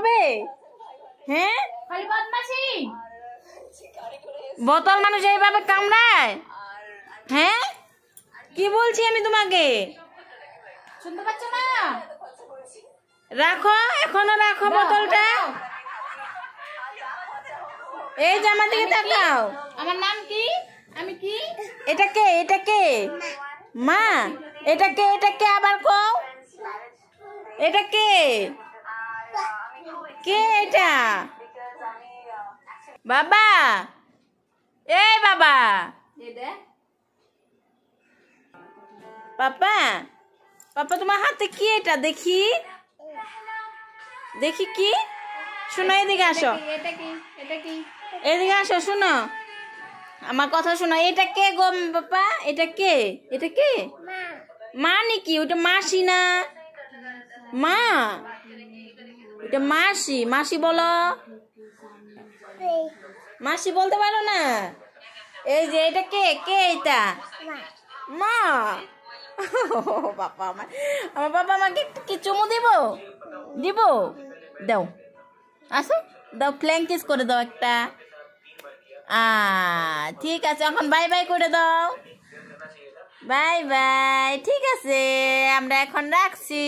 হবে হ্যাঁ বোতল মানুষ এইভাবে কামড়ায় হ্যাঁ কি বলছি আমি তোমাকে শুনতে পাচ্ছ না রাখো এখনো রাখো বোতলটা এই জামা দিকে তাকাও আমার নাম কি আমি কি এটা কে এটা কে মা এটা কে এটা কে আবার কও এটা কে কে এটা বাবা এ বাবা পাপা পাপা তোমার হাতে কি এটা দেখি দেখি কি শোনো এদিকে আসো এদিকে আসো শোনো আমার কথা শোনো এটা কে গো পাপা এটা কে এটা কে মা নাকি ওটা মাসি না মা এটা মাসি মাসি বলো মাসি বলতে পারো না এই যে এটা কে কে এটা মা বাবা আমার আমার বাবা আমাকে কি চুমু দিব দিব দাও আসো দাও ফ্ল্যাং কিস করে দাও একটা আ ঠিক আছে এখন বাই বাই করে দাও বাই বাই ঠিক আছে আমরা এখন রাখছি